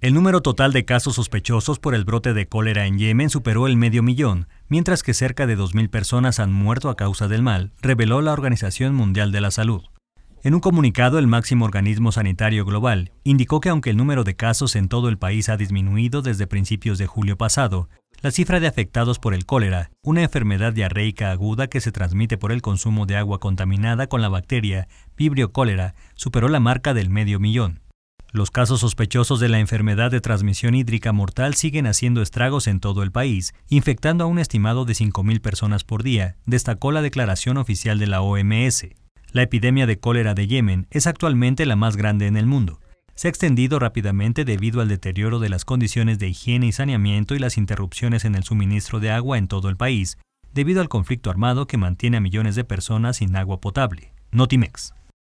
El número total de casos sospechosos por el brote de cólera en Yemen superó el medio millón, mientras que cerca de 2.000 personas han muerto a causa del mal, reveló la Organización Mundial de la Salud. En un comunicado, el máximo organismo sanitario global indicó que aunque el número de casos en todo el país ha disminuido desde principios de julio pasado, la cifra de afectados por el cólera, una enfermedad diarreica aguda que se transmite por el consumo de agua contaminada con la bacteria Vibrio cólera, superó la marca del medio millón. Los casos sospechosos de la enfermedad de transmisión hídrica mortal siguen haciendo estragos en todo el país, infectando a un estimado de 5.000 personas por día, destacó la declaración oficial de la OMS. La epidemia de cólera de Yemen es actualmente la más grande en el mundo. Se ha extendido rápidamente debido al deterioro de las condiciones de higiene y saneamiento y las interrupciones en el suministro de agua en todo el país, debido al conflicto armado que mantiene a millones de personas sin agua potable. Notimex.